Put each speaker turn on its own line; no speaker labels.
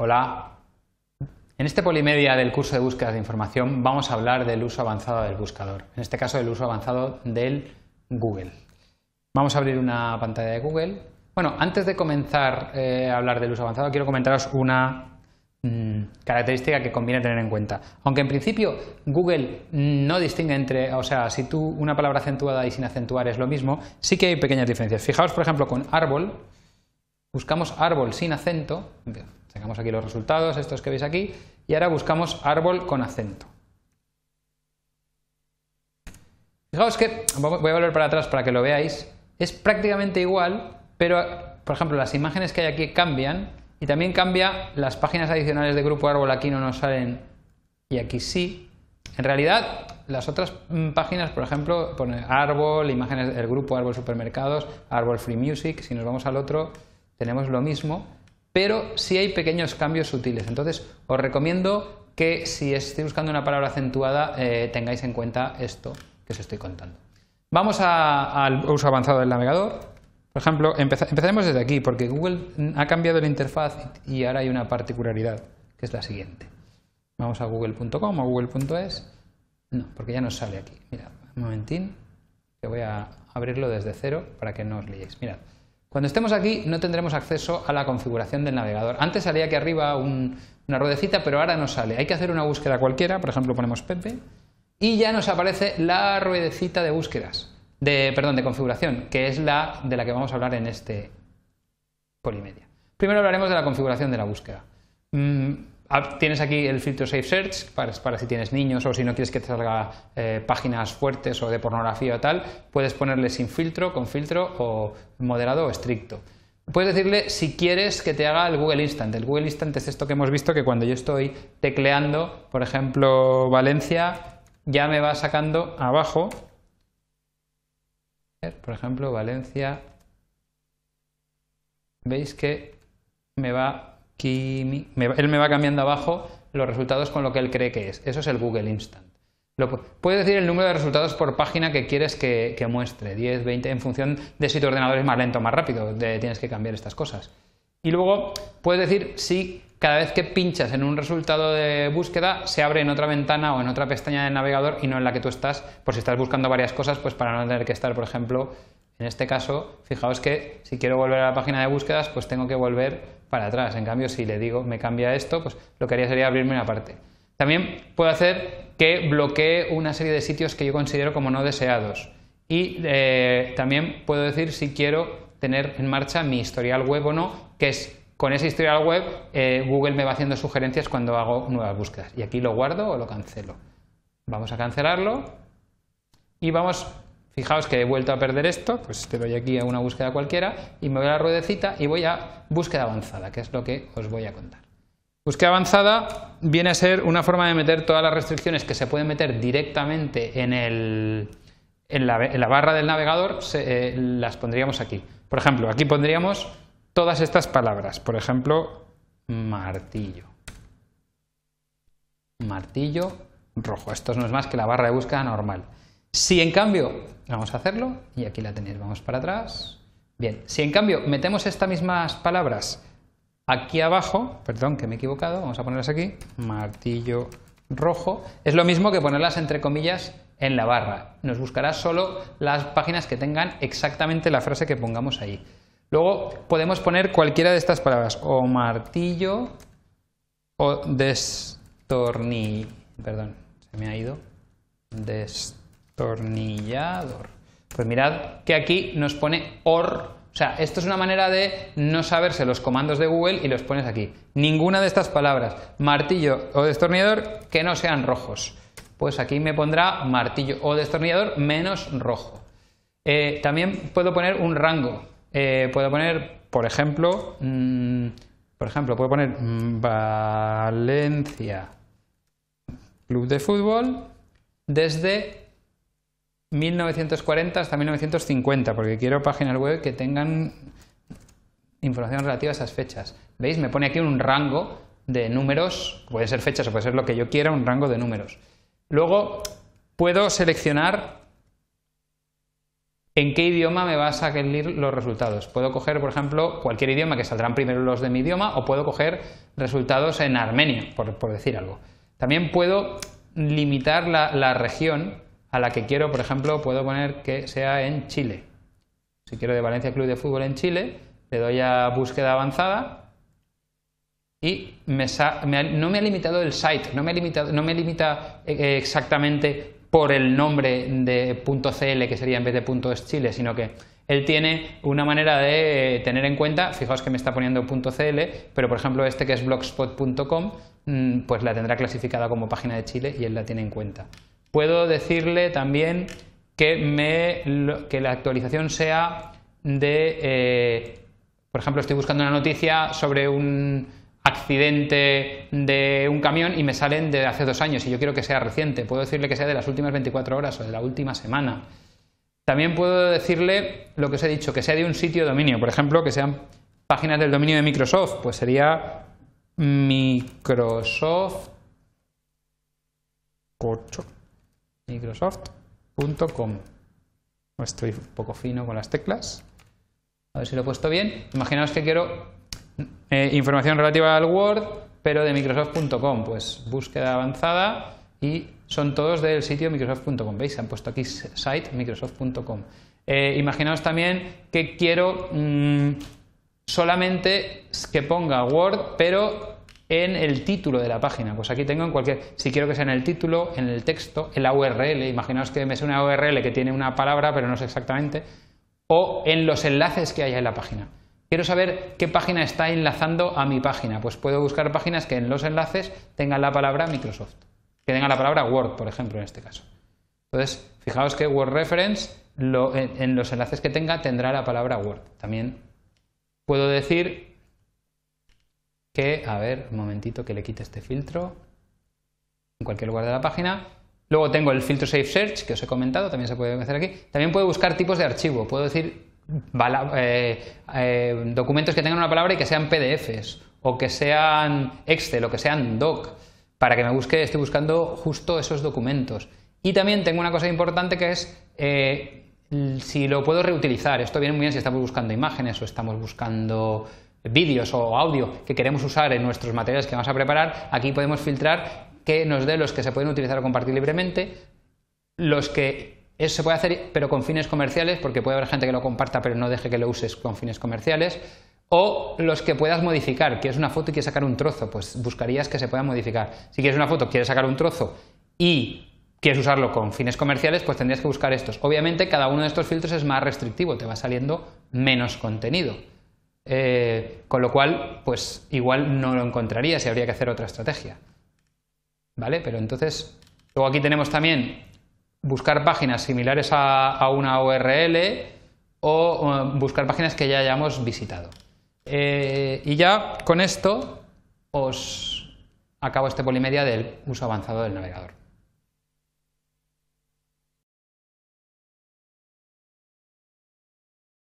Hola. En este polimedia del curso de búsqueda de información vamos a hablar del uso avanzado del buscador, en este caso del uso avanzado del Google. Vamos a abrir una pantalla de Google. Bueno, antes de comenzar eh, a hablar del uso avanzado, quiero comentaros una mm, característica que conviene tener en cuenta. Aunque en principio Google no distingue entre, o sea, si tú una palabra acentuada y sin acentuar es lo mismo, sí que hay pequeñas diferencias. Fijaos, por ejemplo, con árbol, buscamos árbol sin acento, Sacamos aquí los resultados, estos que veis aquí, y ahora buscamos árbol con acento. Fijaos que, voy a volver para atrás para que lo veáis, es prácticamente igual, pero por ejemplo las imágenes que hay aquí cambian y también cambia las páginas adicionales de grupo árbol aquí no nos salen y aquí sí. En realidad las otras mm, páginas, por ejemplo, pone árbol, imágenes del grupo árbol supermercados, árbol free music, si nos vamos al otro tenemos lo mismo, pero sí hay pequeños cambios sutiles. Entonces, os recomiendo que si estoy buscando una palabra acentuada, eh, tengáis en cuenta esto que os estoy contando. Vamos al uso avanzado del navegador. Por ejemplo, empezaremos desde aquí, porque Google ha cambiado la interfaz y ahora hay una particularidad, que es la siguiente. Vamos a google.com o google.es. No, porque ya nos sale aquí. Mirad, un momentín, que voy a abrirlo desde cero para que no os liéis. Mirad. Cuando estemos aquí no tendremos acceso a la configuración del navegador. Antes salía aquí arriba una ruedecita, pero ahora no sale. Hay que hacer una búsqueda cualquiera, por ejemplo ponemos Pepe, y ya nos aparece la ruedecita de búsquedas, de, perdón, de configuración, que es la de la que vamos a hablar en este polimedia. Primero hablaremos de la configuración de la búsqueda. Mm, Ah, tienes aquí el filtro Safe Search para, si tienes niños o si no quieres que te salga eh, páginas fuertes o de pornografía o tal, puedes ponerle sin filtro, con filtro o moderado o estricto. Puedes decirle si quieres que te haga el Google Instant. El Google Instant es esto que hemos visto que cuando yo estoy tecleando, por ejemplo, Valencia, ya me va sacando abajo. Por ejemplo, Valencia. Veis que me va él me va cambiando abajo los resultados con lo que él cree que es. Eso es el Google Instant. Lo, puedes decir el número de resultados por página que quieres que, muestre, 10, 20, en función de si tu ordenador es más lento o más rápido, tienes que cambiar estas cosas. Y luego puedes decir si cada vez que pinchas en un resultado de búsqueda se abre en otra ventana o en otra pestaña del navegador y no en la que tú estás, por si estás buscando varias cosas, pues para no tener que estar, por ejemplo, en este caso, fijaos que si quiero volver a la página de búsquedas, pues tengo que volver para atrás. En cambio, si le digo me cambia esto, pues lo que haría sería abrirme una parte. También puedo hacer que bloquee una serie de sitios que yo considero como no deseados. Y eh, también puedo decir si quiero tener en marcha mi historial web o no, que es con ese historial web eh, Google me va haciendo sugerencias cuando hago nuevas búsquedas. Y aquí lo guardo o lo cancelo. Vamos a cancelarlo y vamos Fijaos que he vuelto a perder esto, pues te doy aquí a una búsqueda cualquiera y me voy a la ruedecita y voy a búsqueda avanzada, que es lo que os voy a contar. Búsqueda avanzada viene a ser una forma de meter todas las restricciones que se pueden meter directamente en, la, barra del navegador, eh, las pondríamos aquí. Por ejemplo, aquí pondríamos todas estas palabras, por ejemplo, martillo. Martillo rojo. Esto no es más que la barra de búsqueda normal. Si en cambio, vamos a hacerlo, y aquí la tenéis, vamos para atrás. Bien, si en cambio metemos estas mismas palabras aquí abajo, perdón que me he equivocado, vamos a ponerlas aquí, martillo rojo, es lo mismo que ponerlas entre comillas en la barra. Nos buscará solo las páginas que tengan exactamente la frase que pongamos ahí. Luego podemos poner cualquiera de estas palabras, o martillo o destornill, Perdón, se me ha ido destornillador Pues mirad que aquí nos pone OR. O sea, esto es una manera de no saberse los comandos de Google y los pones aquí. Ninguna de estas palabras, martillo o destornillador, que no sean rojos. Pues aquí me pondrá martillo o destornillador menos rojo. Eh, también puedo poner un rango. Eh, puedo poner, por ejemplo, mm, por ejemplo, puedo poner mm, Valencia, club de fútbol, desde 1940 hasta 1950, porque quiero páginas web que tengan información relativa a esas fechas. ¿Veis? Me pone aquí un rango de números, puede ser fechas o puede ser lo que yo quiera, un rango de números. Luego puedo seleccionar en qué idioma me va a salir los resultados. Puedo coger, por ejemplo, cualquier idioma que saldrán primero los de mi idioma o puedo coger resultados en armenio, por, decir algo. También puedo limitar la región a la que quiero, por ejemplo, puedo poner que sea en Chile. Si quiero de Valencia Club de Fútbol en Chile, le doy a búsqueda avanzada y no me ha limitado el site, no me, no me limita eh, eh, exactamente por el nombre de .cl que sería en vez de .es Chile, sino que él tiene una manera de eh, tener en cuenta, fijaos que me está poniendo .cl, pero por ejemplo este que es blogspot.com, mm, pues la tendrá clasificada como página de Chile y él la tiene en cuenta. Puedo decirle también que, me, que la actualización sea de, eh, por ejemplo, estoy buscando una noticia sobre un accidente de un camión y me salen de hace dos años y yo quiero que sea reciente. Puedo decirle que sea de las últimas 24 horas o de la última semana. También puedo decirle lo que os he dicho, que sea de un sitio de dominio, por ejemplo, que sean páginas del dominio de Microsoft, pues sería Microsoft. Microsoft.com. Estoy un poco fino con las teclas. A ver si lo he puesto bien. Imaginaos que quiero eh, información relativa al Word, pero de Microsoft.com. Pues búsqueda avanzada y son todos del sitio Microsoft.com. ¿Veis? Han puesto aquí site Microsoft.com. Eh, imaginaos también que quiero mm, solamente que ponga Word, pero en el título de la página. Pues aquí tengo en cualquier, si quiero que sea en el título, en el texto, en la URL, imaginaos que me sea una URL que tiene una palabra pero no sé exactamente, o en los enlaces que haya en la página. Quiero saber qué página está enlazando a mi página. Pues puedo buscar páginas que en los enlaces tengan la palabra Microsoft, que tengan la palabra Word, por ejemplo, en este caso. Entonces, fijaos que Word Reference en los enlaces que tenga tendrá la palabra Word. También puedo decir que, a ver, un momentito que le quite este filtro en cualquier lugar de la página. Luego tengo el filtro Safe Search que os he comentado, también se puede hacer aquí. También puedo buscar tipos de archivo, puedo decir eh, eh, documentos que tengan una palabra y que sean PDFs, o que sean Excel, o que sean Doc, para que me busque, estoy buscando justo esos documentos. Y también tengo una cosa importante que es eh, si lo puedo reutilizar. Esto viene muy bien si estamos buscando imágenes o estamos buscando vídeos o audio que queremos usar en nuestros materiales que vamos a preparar, aquí podemos filtrar que nos dé los que se pueden utilizar o compartir libremente, los que eso se puede hacer pero con fines comerciales, porque puede haber gente que lo comparta pero no deje que lo uses con fines comerciales, o los que puedas modificar, quieres una foto y quieres sacar un trozo, pues buscarías que se pueda modificar. Si quieres una foto, quieres sacar un trozo y quieres usarlo con fines comerciales, pues tendrías que buscar estos. Obviamente cada uno de estos filtros es más restrictivo, te va saliendo menos contenido. Eh, con lo cual, pues igual no lo encontraría si habría que hacer otra estrategia. ¿Vale? Pero entonces, luego aquí tenemos también buscar páginas similares a, una URL o eh, buscar páginas que ya hayamos visitado. Eh, y ya con esto os acabo este polimedia del uso avanzado del navegador.